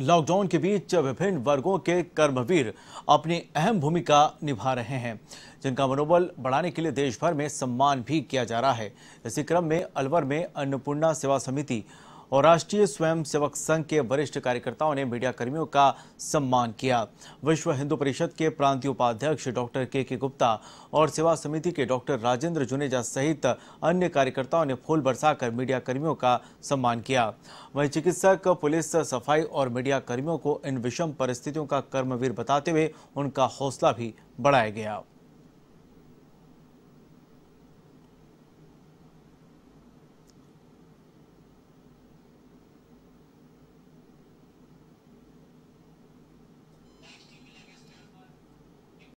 lockdown के बीच विभिन्न वर्गों के कर्मवीर अपनी अहम भूमिका निभा रहे हैं जिनका मनोबल बढ़ाने के लिए देश भर में सम्मान भी किया जा रहा है इसी क्रम में अलवर में अन्नपूर्णा सेवा समिति और राष्ट्रीय स्वयंसेवक संघ के वरिष्ठ कार्यकर्ताओं ने मीडिया कर्मियों का सम्मान किया विश्व हिंदू परिषद के प्रांतीय उपाध्यक्ष डॉक्टर के के गुप्ता और सेवा समिति के डॉक्टर राजेंद्र जुनेजा सहित अन्य कार्यकर्ताओं ने फूल बरसाकर मीडिया कर्मियों का सम्मान किया वहीं चिकित्सक पुलिस सफाई और मीडिया कर्मियों को इन विषम परिस्थितियों का कर्मवीर बताते हुए उनका हौसला भी बढ़ाया गया